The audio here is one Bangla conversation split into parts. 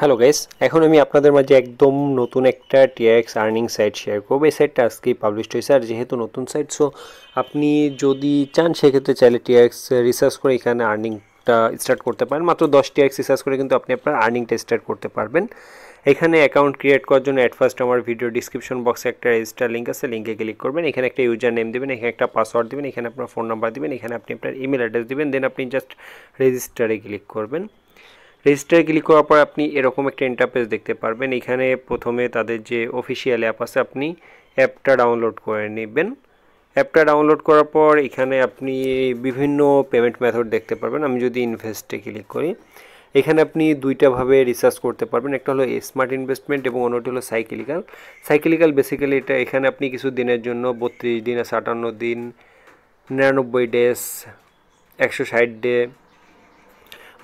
হ্যালো গাইস এখন আমি আপনাদের মাঝে একদম নতুন একটা টিআরএক্স আর্নিং সাইট শেয়ার করবো এই সাইটটা আজকেই পাবলিশ হয়েছে আর যেহেতু নতুন সাইট সো আপনি যদি চান সেক্ষেত্রে চাইলে টিআরএক্স রিসার্চ করে এখানে আর্নিংটা স্টার্ট করতে পারেন মাত্র দশ টিআরএক্স রিসার্চ করে কিন্তু আপনি আপনার আর্নিংটা স্টার্ট করতে পারবেন এখানে অ্যাকাউন্ট ক্রিয়েট করার জন্য অ্যাট ফার্স্ট আমার ভিডিও ডিসক্রিপশন বক্সে একটা রেজিস্টার লিঙ্ক আছে লিঙ্কে ক্লিক করবেন এখানে একটা ইউজার নেম দেবেন এখানে একটা পাসওয়ার্ড দেবেন এখানে আপনার ফোন নাম্বার দেবেন এখানে আপনি আপনার ইমেল অ্যাড্রেস দেবেন দেন আপনি জাস্ট রেজিস্টারে ক্লিক করবেন রেজিস্টারে ক্লিক করার পর আপনি এরকম একটা ইন্টারপেজ দেখতে পারবেন এখানে প্রথমে তাদের যে অফিসিয়াল অ্যাপ আছে আপনি অ্যাপটা ডাউনলোড করে নেবেন অ্যাপটা ডাউনলোড করার পর এখানে আপনি বিভিন্ন পেমেন্ট মেথড দেখতে পারবেন আমি যদি ইনভেস্টে ক্লিক করি এখানে আপনি দুইটাভাবে রিসার্চ করতে পারবেন একটা হলো স্মার্ট ইনভেস্টমেন্ট এবং অন্যটি হলো সাইকেলিক্যাল সাইকেলিক্যাল বেসিক্যালি এটা এখানে আপনি কিছু দিনের জন্য বত্রিশ দিন সাতান্ন দিন নিরানব্বই ডেজ একশো ষাট ডে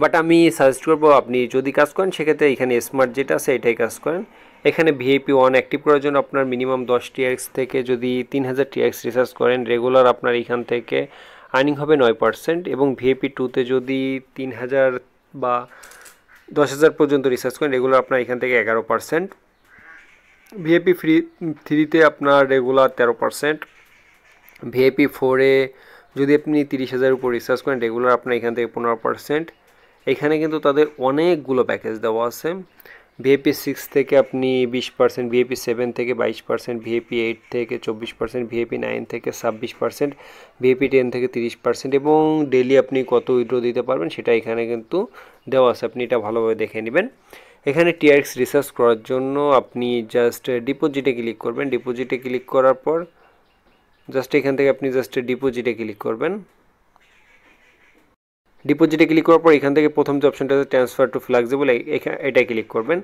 বাট আমি সাজেস্ট করবো আপনি যদি কাজ করেন সেক্ষেত্রে এখানে স্মার্ট যেটা আছে এটাই কাজ করেন এখানে ভিআইপি ওয়ান অ্যাক্টিভ করার জন্য আপনার মিনিমাম দশ টিআরএক্স থেকে যদি তিন হাজার টিআরএক্স রিচার্জ করেন রেগুলার আপনার এখান থেকে আর্নিং হবে নয় পার্সেন্ট এবং ভিআইপি টুতে যদি তিন হাজার বা দশ হাজার পর্যন্ত রিচার্জ করেন রেগুলার আপনার এখান থেকে এগারো পার্সেন্ট ভিআইপি ফ্রি থ্রিতে আপনার রেগুলার তেরো পার্সেন্ট ভিআইপি ফোরে যদি আপনি তিরিশ হাজার উপর রিচার্জ করেন রেগুলার আপনার এখান থেকে পনেরো পার্সেন্ট এখানে কিন্তু তাদের অনেকগুলো প্যাকেজ দেওয়া আছে ভিএপি সিক্স থেকে আপনি বিশ পার্সেন্ট ভিএপি সেভেন থেকে বাইশ পার্সেন্ট ভিএপি এইট থেকে চব্বিশ পার্সেন্ট ভিএপি নাইন থেকে ছাব্বিশ পার্সেন্ট ভিএপি টেন থেকে তিরিশ পার্সেন্ট এবং ডেলি আপনি কত উইড্রো দিতে পারবেন সেটা এখানে কিন্তু দেওয়া আছে আপনি এটা ভালোভাবে দেখে নেবেন এখানে টিআরএক্স রিসার্চ করার জন্য আপনি জাস্ট ডিপোজিটে ক্লিক করবেন ডিপোজিটে ক্লিক করার পর জাস্ট এখান থেকে আপনি জাস্ট ডিপোজিটে ক্লিক করবেন ডিপোজিটে ক্লিক করার পর এখান থেকে প্রথম যে অপশনটা আছে ট্রান্সফার টু ফ্লাক্সিবল এটা ক্লিক করবেন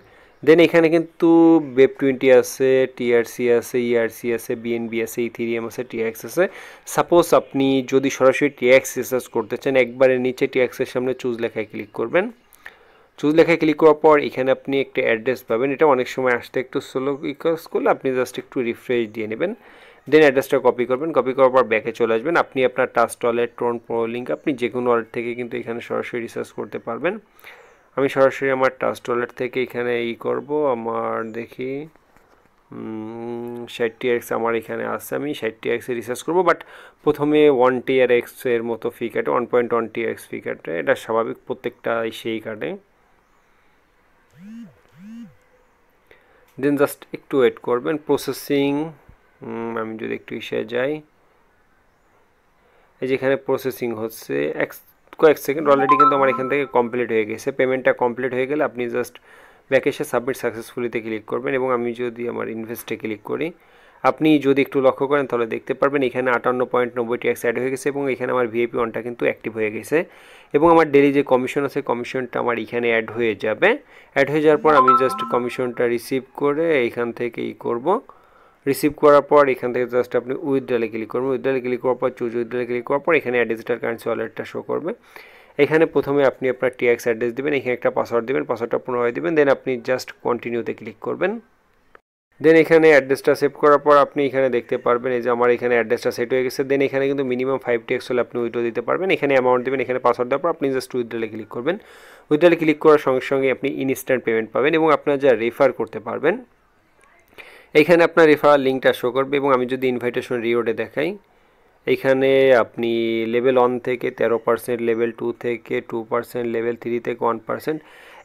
দেন এখানে কিন্তু বেব টোয়েন্টি আছে টিআরসি আছে ইআরসি e আছে বিএনবি আছে ইথিরিয়াম আছে টিএক্স আছে সাপোজ আপনি যদি সরাসরি টিএক্স রিসার্চ করতে চান একবারের নিচে টিএক্সের সামনে চুজ লেখায় ক্লিক করবেন চুজ লেখায় ক্লিক করার পর এখানে আপনি একটা অ্যাড্রেস পাবেন এটা অনেক সময় আসতে একটু স্লো কাজ করলে আপনি জাস্ট একটু রিফ্রেশ দিয়ে নেবেন দেন অ্যাড্রেসটা কপি করবেন কপি করার পর ব্যাকে চলে আসবেন আপনি আপনার টাচ টলেট ট্রোন প্রো লিঙ্ক আপনি যে কোনো ওয়ালেট থেকে কিন্তু এখানে সরাসরি রিসার্চ করতে পারবেন আমি সরাসরি আমার টাচ টলেট থেকে এখানে ই করব আমার দেখি ষাটটি এক্স আমার এখানে আসছে আমি ষাটটি এক্সে রিসার্চ করবো বাট প্রথমে ওয়ান টিয়ার এক্সের মতো ফি কাটে one point one T X fee কাটে এটা স্বাভাবিক প্রত্যেকটা সেই কাটে দেন জাস্ট একটু ওয়েট করবেন প্রসেসিং আমি যদি একটু ইসে যাই এই যেখানে প্রসেসিং হচ্ছে এক কয়েক সেকেন্ড অলরেডি কিন্তু আমার এখান থেকে কমপ্লিট হয়ে গেছে পেমেন্টটা কমপ্লিট হয়ে গেলে আপনি জাস্ট ব্যাক এসে সাবমিট সাকসেসফুলিতে ক্লিক করবেন এবং আমি যদি আমার ইনভেস্টে ক্লিক করি আপনি যদি একটু লক্ষ্য করেন তাহলে দেখতে পারবেন এখানে আটান্ন পয়েন্ট নব্বইটি এক্স অ্যাড হয়ে গেছে এবং এখানে আমার ভিএপি ওয়ানটা কিন্তু অ্যাক্টিভ হয়ে গেছে এবং আমার ডেলি যে কমিশন আছে কমিশনটা আমার এখানে অ্যাড হয়ে যাবে অ্যাড হয়ে যাওয়ার পর আমি জাস্ট কমিশনটা রিসিভ করে এখান থেকেই ই করবো রিসিভ করার পর এখান থেকে জাস্ট আপনি উইথড্রলে ক্লিক করবেন উইথড্রলে ক্লিক করার পর চুজ উইথড্রলে ক্লিক করার পর এখানে ডিজিটাল কারেন্সি ওয়ালেটটা শো করবে এখানে প্রথমে আপনি আপনার টিএক্স অ্যাড্রেস দেবেন এখানে একটা পাসওয়ার্ড দেবেন পাসওয়ার্ডটা পুনরায় দেবেন দেন আপনি জাস্ট কন্টিনিউতে ক্লিক করবেন দেন এখানে অ্যাড্রেসটা সেভ করার পর আপনি এখানে দেখতে পারবেন এই যে আমার এখানে অ্যাড্রেসটা সেট হয়ে গেছে দেন এখানে কিন্তু মিনিমাম ফাইভ টি হলে আপনি উইড্রো দিতে পারবেন এখানে অ্যামাউন্ট দেবেন এখানে পাসওয়ার্ড দেওয়ার পর আপনি জাস্ট উইথড্রলে ক্লিক করবেন উইথড্রলে ক্লিক করার সঙ্গে সঙ্গে আপনি ইনস্ট্যান্ট পেমেন্ট পাবেন এবং আপনার যা রেফার করতে পারবেন এইখানে আপনার রেফারাল লিঙ্কটা শো করবে এবং আমি যদি ইনভাইটেশন রিওডে দেখাই এইখানে আপনি লেভেল ওয়ান থেকে তেরো পার্সেন্ট লেভেল টু থেকে টু পার্সেন্ট লেভেল থ্রি থেকে ওয়ান পার্সেন্ট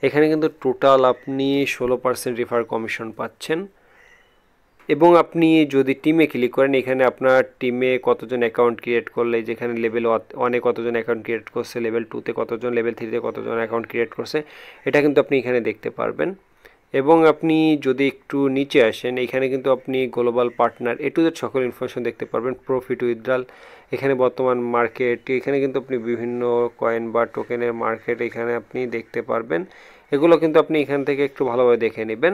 এখানে কিন্তু টোটাল আপনি ষোলো পার্সেন্ট রেফার কমিশন পাচ্ছেন এবং আপনি যদি টিমে ক্লিক করেন এখানে আপনার টিমে কতজন অ্যাকাউন্ট ক্রিয়েট করলে যেখানে লেভেল ওয়ানে কতজন অ্যাকাউন্ট ক্রিয়েট করছে লেভেল টুতে কতজন লেভেল থ্রিতে কতজন অ্যাকাউন্ট ক্রিয়েট করছে এটা কিন্তু আপনি এখানে দেখতে পারবেন এবং আপনি যদি একটু নিচে আসেন এখানে কিন্তু আপনি global partner A to Z সকল ইনফরমেশন দেখতে পারবেন প্রফিট উইথড্রাল এখানে বর্তমান মার্কেট এখানে কিন্তু আপনি বিভিন্ন কয়েন বা টোকেনের মার্কেট এখানে আপনি দেখতে পারবেন এগুলো কিন্তু আপনি এখান থেকে একটু ভালোভাবে দেখে নেবেন